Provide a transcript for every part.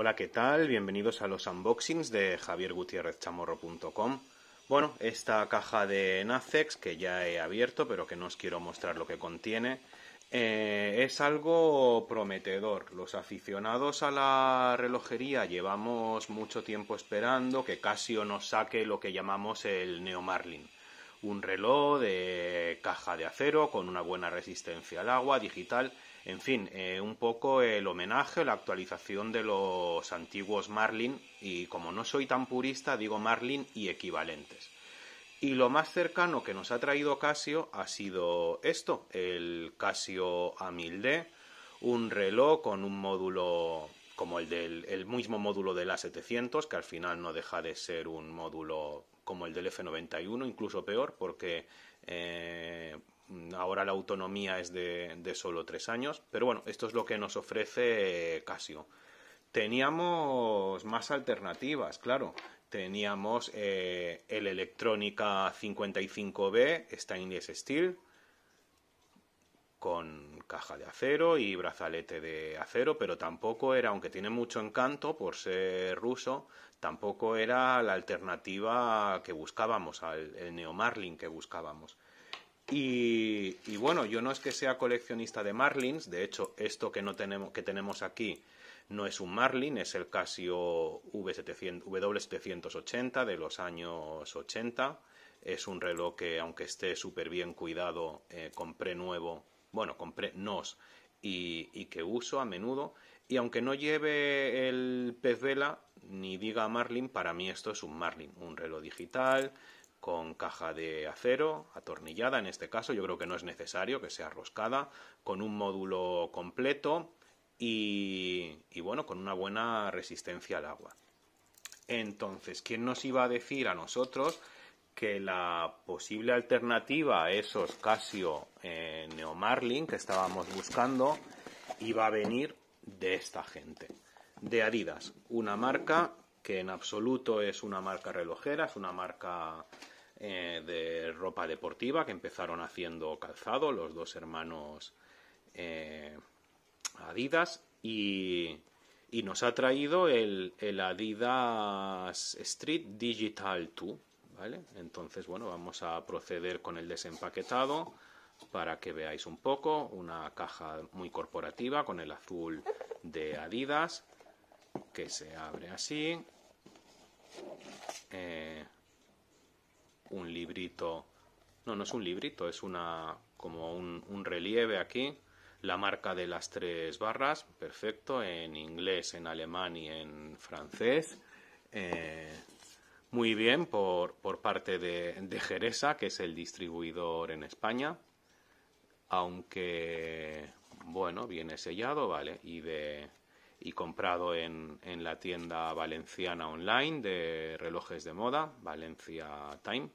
Hola, ¿qué tal? Bienvenidos a los unboxings de javiergutierrezchamorro.com. Bueno, esta caja de Nacex que ya he abierto, pero que no os quiero mostrar lo que contiene, eh, es algo prometedor. Los aficionados a la relojería llevamos mucho tiempo esperando que Casio nos saque lo que llamamos el Neo Marlin. Un reloj de caja de acero con una buena resistencia al agua, digital en fin, eh, un poco el homenaje, la actualización de los antiguos Marlin y como no soy tan purista, digo Marlin y equivalentes. Y lo más cercano que nos ha traído Casio ha sido esto, el Casio a 1000D, un reloj con un módulo como el del el mismo módulo del A700, que al final no deja de ser un módulo como el del F91, incluso peor, porque eh, Ahora la autonomía es de, solo tres años, pero bueno, esto es lo que nos ofrece Casio. Teníamos más alternativas, claro. Teníamos eh, el Electrónica 55B Stainless Steel con caja de acero y brazalete de acero, pero tampoco era, aunque tiene mucho encanto por ser ruso, tampoco era la alternativa que buscábamos, al Neo Marlin que buscábamos. Y, bueno, yo no es que sea coleccionista de Marlins, de hecho, esto que, no tenemos, que tenemos aquí no es un Marlin, es el Casio v W780 de los años 80. Es un reloj que, aunque esté súper bien cuidado, eh, compré nuevo, bueno, compré nos y, y que uso a menudo. Y aunque no lleve el pez vela ni diga Marlin, para mí esto es un Marlin, un reloj digital con caja de acero, atornillada en este caso, yo creo que no es necesario que sea roscada, con un módulo completo y, bueno, con una buena resistencia al agua. Entonces, ¿quién nos iba a decir a nosotros que la posible alternativa a esos Casio eh, Neomarlin que estábamos buscando iba a venir de esta gente? De Adidas, una marca que en absoluto es una marca relojera, es una marca eh, de ropa deportiva que empezaron haciendo calzado los dos hermanos eh, Adidas y, nos ha traído el, Adidas Street Digital 2. ¿Vale? Entonces, bueno, vamos a proceder con el desempaquetado para que veáis un poco. Una caja muy corporativa con el azul de Adidas que se abre así eh, un librito. No, no es un librito, es una como un, relieve aquí. La marca de las tres barras, perfecto, en inglés, en alemán y en francés. Eh, muy bien por, por parte de, Jereza, que es el distribuidor en España. Aunque, bueno, viene sellado, ¿vale? Y de, y comprado en, en la tienda valenciana online de relojes de moda, Valencia Time.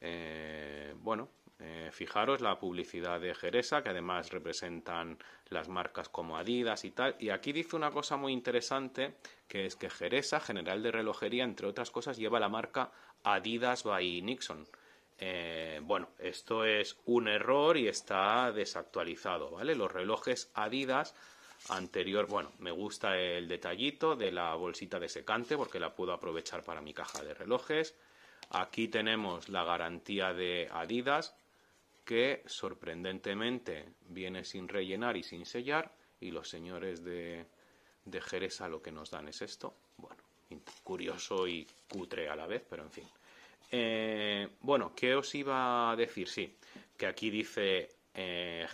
Eh, bueno, eh, fijaros la publicidad de Jereza, que además representan las marcas como Adidas y tal. Y aquí dice una cosa muy interesante, que es que Jereza, general de relojería, entre otras cosas, lleva la marca Adidas by Nixon. Eh, bueno, esto es un error y está desactualizado, ¿vale? Los relojes Adidas anterior, bueno, me gusta el detallito de la bolsita de secante porque la puedo aprovechar para mi caja de relojes. Aquí tenemos la garantía de Adidas que sorprendentemente viene sin rellenar y sin sellar y los señores de, de Jerez a lo que nos dan es esto. Bueno, curioso y cutre a la vez, pero en fin. Eh, bueno, ¿qué os iba a decir? Sí, que aquí dice eh,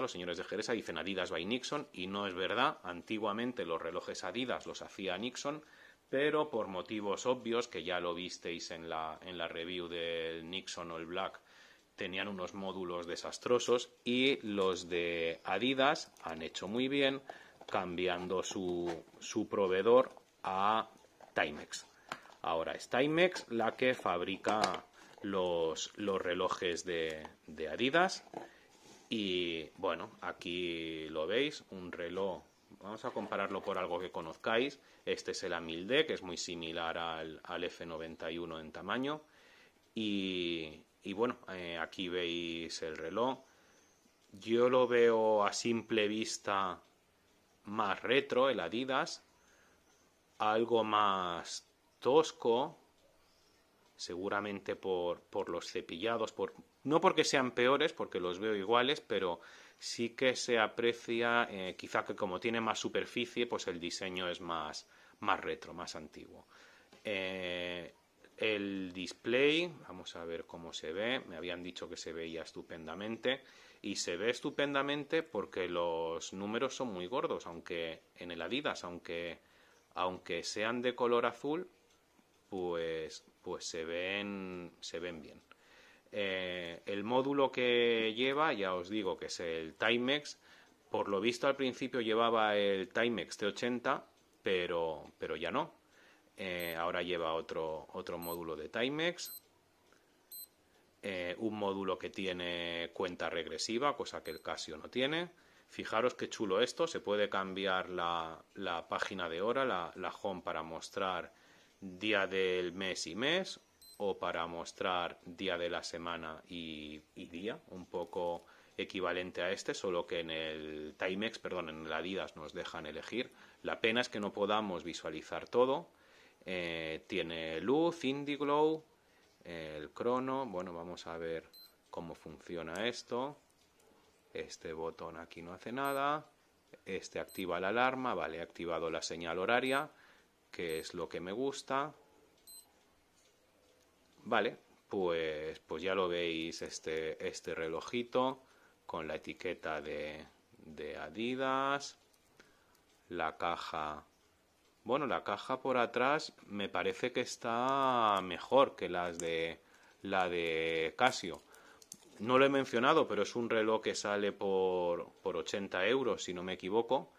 los señores de Jereza dicen Adidas by Nixon y no es verdad. Antiguamente los relojes Adidas los hacía Nixon, pero por motivos obvios, que ya lo visteis en la, review del Nixon o el Black, tenían unos módulos desastrosos y los de Adidas han hecho muy bien cambiando su, su proveedor a Timex. Ahora es Timex la que fabrica los, relojes de, de Adidas y bueno, aquí lo veis, un reloj. Vamos a compararlo por algo que conozcáis. Este es el Amilde, que es muy similar al, F91 en tamaño. Y, bueno, eh, aquí veis el reloj. Yo lo veo a simple vista más retro, el Adidas. Algo más tosco, seguramente por, por los cepillados, por, no porque sean peores, porque los veo iguales, pero sí que se aprecia, eh, quizá que como tiene más superficie, pues el diseño es más, más retro, más antiguo. Eh, el display, vamos a ver cómo se ve, me habían dicho que se veía estupendamente y se ve estupendamente porque los números son muy gordos, aunque en el Adidas, aunque, aunque sean de color azul, pues, pues se, ven, se ven bien. Eh, el módulo que lleva, ya os digo que es el Timex, por lo visto al principio llevaba el Timex T80, pero, pero ya no. Eh, ahora lleva otro, otro módulo de Timex, eh, un módulo que tiene cuenta regresiva, cosa que el Casio no tiene. Fijaros qué chulo esto, se puede cambiar la, página de hora, la, la home para mostrar día del mes y mes, o para mostrar día de la semana y, día, un poco equivalente a este, solo que en el Timex, perdón, en la Adidas nos dejan elegir. La pena es que no podamos visualizar todo. Eh, tiene luz, Indie el crono. Bueno, vamos a ver cómo funciona esto. Este botón aquí no hace nada. Este activa la alarma, vale, he activado la señal horaria, que es lo que me gusta. Vale, pues, pues ya lo veis este, este relojito con la etiqueta de, Adidas, la caja... Bueno, la caja por atrás me parece que está mejor que las de la de Casio. No lo he mencionado, pero es un reloj que sale por, por 80 euros, si no me equivoco.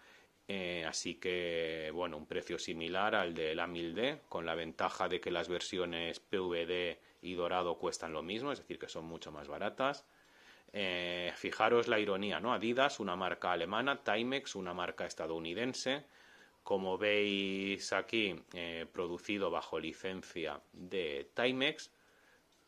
Eh, así que, bueno, un precio similar al del la 1000D, con la ventaja de que las versiones PVD y dorado cuestan lo mismo, es decir, que son mucho más baratas. Eh, fijaros la ironía, ¿no? Adidas, una marca alemana, Timex, una marca estadounidense. Como veis aquí, eh, producido bajo licencia de Timex,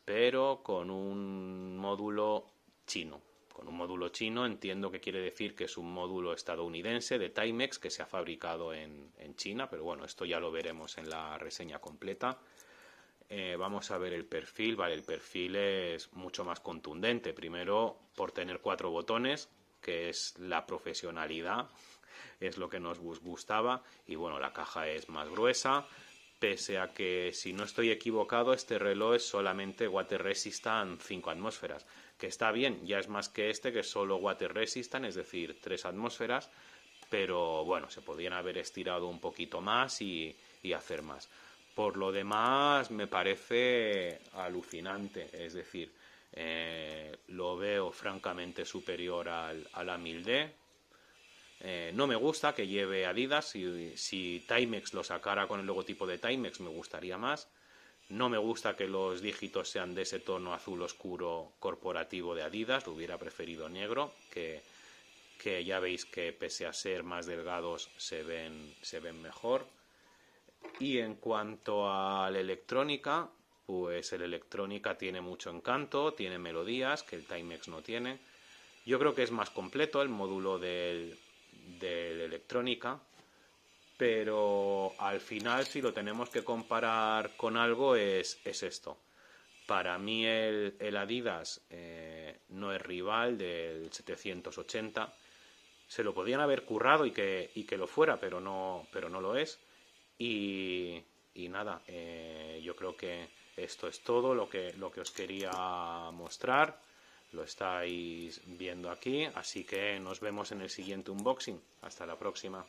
pero con un módulo chino, un módulo chino entiendo que quiere decir que es un módulo estadounidense de Timex que se ha fabricado en, en China, pero bueno, esto ya lo veremos en la reseña completa. Eh, vamos a ver el perfil, vale, el perfil es mucho más contundente, primero por tener cuatro botones, que es la profesionalidad, es lo que nos gustaba, y bueno, la caja es más gruesa, pese a que, si no estoy equivocado, este reloj es solamente water resistant 5 atmósferas, que está bien, ya es más que este que es solo water resistant, es decir, 3 atmósferas, pero bueno, se podían haber estirado un poquito más y, hacer más. Por lo demás, me parece alucinante, es decir, eh, lo veo francamente superior al, a la 1000D, eh, no me gusta que lleve Adidas. Si, si Timex lo sacara con el logotipo de Timex, me gustaría más. No me gusta que los dígitos sean de ese tono azul oscuro corporativo de Adidas. Lo hubiera preferido negro, que, ya veis que pese a ser más delgados se ven, se ven mejor. Y en cuanto a la electrónica, pues el electrónica tiene mucho encanto, tiene melodías que el Timex no tiene. Yo creo que es más completo el módulo del, de, electrónica, pero al final si lo tenemos que comparar con algo es, es esto. Para mí el, el Adidas eh, no es rival del 780. Se lo podían haber currado y que, y que lo fuera, pero no, pero no lo es. Y, nada, eh, yo creo que esto es todo lo que, lo que os quería mostrar lo estáis viendo aquí, así que nos vemos en el siguiente unboxing. Hasta la próxima.